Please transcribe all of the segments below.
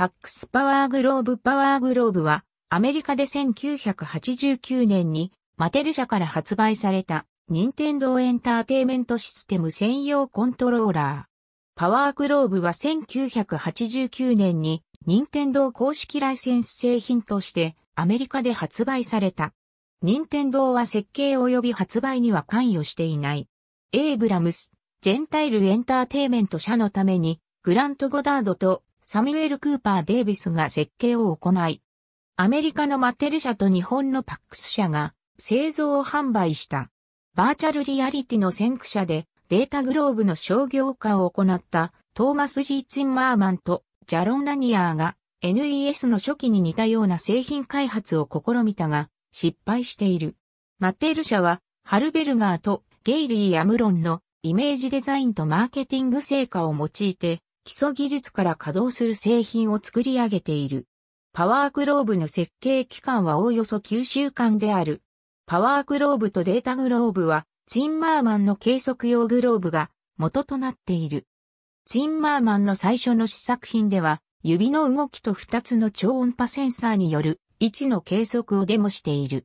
パックスパワーグローブパワーグローブはアメリカで1989年にマテル社から発売された任天堂エンターテイメントシステム専用コントローラー。パワーグローブは1989年に任天堂公式ライセンス製品としてアメリカで発売された。任天堂は設計及び発売には関与していない。エイブラムス、ジェンタイルエンターテイメント社のためにグラント・ゴダードとサミュエル・クーパー・デイビスが設計を行い、アメリカのマテル社と日本のパックス社が製造を販売した。バーチャルリアリティの先駆者でデータグローブの商業化を行ったトーマス・ジー・ツィンマーマンとジャロン・ラニアーが NES の初期に似たような製品開発を試みたが失敗している。マテル社はハルベルガーとゲイリー・アムロンのイメージデザインとマーケティング成果を用いて基礎技術から稼働する製品を作り上げている。パワークローブの設計期間はおおよそ9週間である。パワークローブとデータグローブは、ツインマーマンの計測用グローブが元となっている。ツインマーマンの最初の試作品では、指の動きと2つの超音波センサーによる位置の計測をデモしている。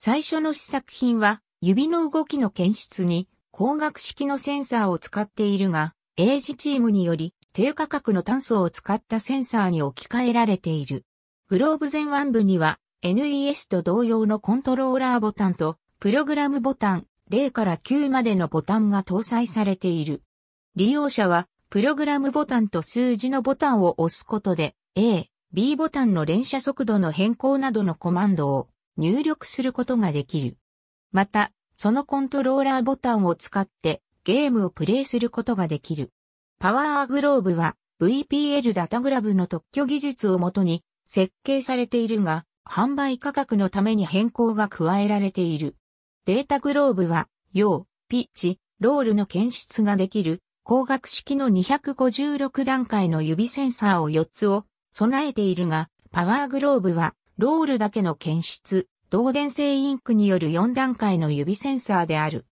最初の試作品は、指の動きの検出に光学式のセンサーを使っているが、英字チームにより低価格の炭素を使ったセンサーに置き換えられている。グローブ前腕部には NES と同様のコントローラーボタンとプログラムボタン0から9までのボタンが搭載されている。利用者はプログラムボタンと数字のボタンを押すことで A、B ボタンの連射速度の変更などのコマンドを入力することができる。また、そのコントローラーボタンを使ってゲームをプレイすることができる。パワーグローブは VPL ダタグラブの特許技術をもとに設計されているが、販売価格のために変更が加えられている。データグローブは、用、ピッチ、ロールの検出ができる、光学式の256段階の指センサーを4つを備えているが、パワーグローブは、ロールだけの検出、導電性インクによる4段階の指センサーである。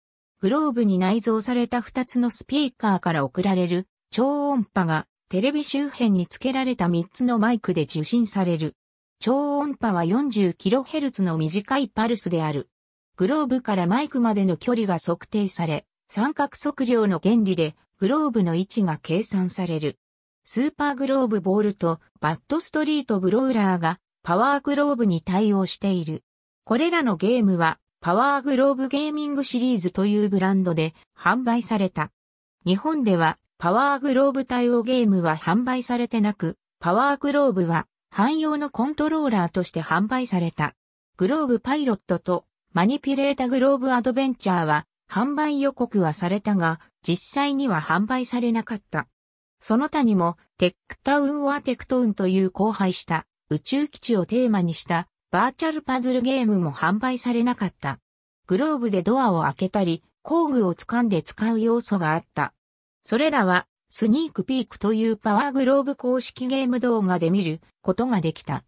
グローブに内蔵された2つのスピーカーから送られる超音波がテレビ周辺に付けられた3つのマイクで受信される。超音波は 40kHz の短いパルスである。グローブからマイクまでの距離が測定され、三角測量の原理でグローブの位置が計算される。スーパーグローブボールとバッドストリートブローラーがパワーグローブに対応している。これらのゲームはパワーグローブゲーミングシリーズというブランドで販売された。日本ではパワーグローブ対応ゲームは販売されてなく、パワーグローブは汎用のコントローラーとして販売された。グローブパイロットとマニピュレータグローブアドベンチャーは販売予告はされたが、実際には販売されなかった。その他にも、テックタウン・オアテクトウンという荒廃した宇宙基地をテーマにしたバーチャルパズルゲームも販売されなかった。グローブでドアを開けたり、工具を掴んで使う要素があった。それらは、スニークピークというパワーグローブ公式ゲーム動画で見ることができた。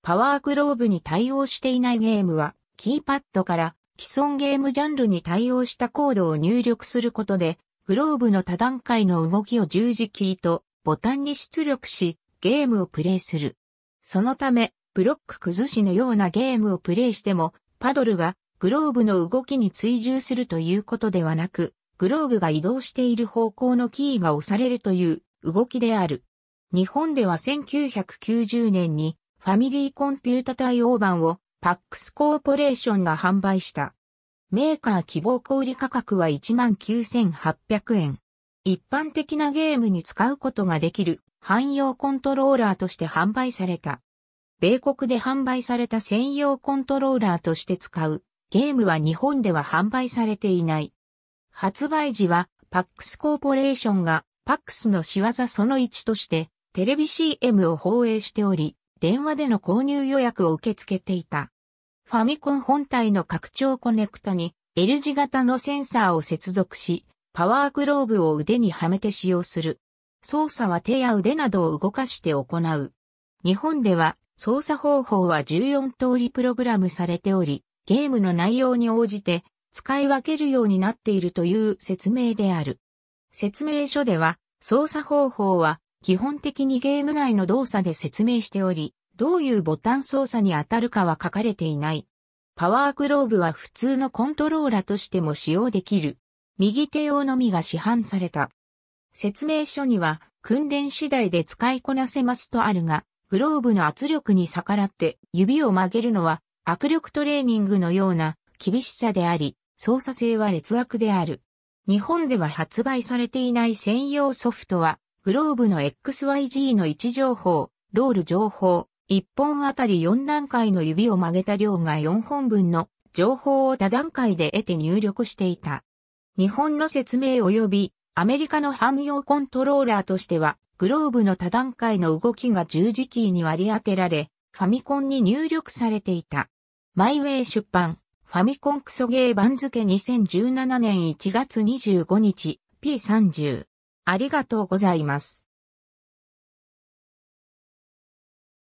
パワーグローブに対応していないゲームは、キーパッドから既存ゲームジャンルに対応したコードを入力することで、グローブの多段階の動きを十字キーとボタンに出力し、ゲームをプレイする。そのため、ブロック崩しのようなゲームをプレイしても、パドルがグローブの動きに追従するということではなく、グローブが移動している方向のキーが押されるという動きである。日本では1990年にファミリーコンピュータ対応版をパックスコーポレーションが販売した。メーカー希望小売価格は19,800円。一般的なゲームに使うことができる汎用コントローラーとして販売された。米国で販売された専用コントローラーとして使うゲームは日本では販売されていない。発売時は、パックスコーポレーションが、パックスの仕業その1として、テレビ CM を放映しており、電話での購入予約を受け付けていた。ファミコン本体の拡張コネクタに L 字型のセンサーを接続し、パワーグローブを腕にはめて使用する。操作は手や腕などを動かして行う。日本では操作方法は14通りプログラムされており、ゲームの内容に応じて使い分けるようになっているという説明である。説明書では、操作方法は基本的にゲーム内の動作で説明しており、どういうボタン操作に当たるかは書かれていない。パワーグローブは普通のコントローラとしても使用できる。右手用のみが市販された。説明書には、訓練次第で使いこなせますとあるが、グローブの圧力に逆らって指を曲げるのは握力トレーニングのような厳しさであり、操作性は劣悪である。日本では発売されていない専用ソフトは、グローブの XYG の位置情報、ロール情報、1本あたり4段階の指を曲げた量が4本分の情報を多段階で得て入力していた。日本の説明及びアメリカの汎用コントローラーとしては、グローブの多段階の動きが十字キーに割り当てられ、ファミコンに入力されていた。マイウェイ出版、ファミコンクソゲー番付2017年1月25日 P30。ありがとうございます。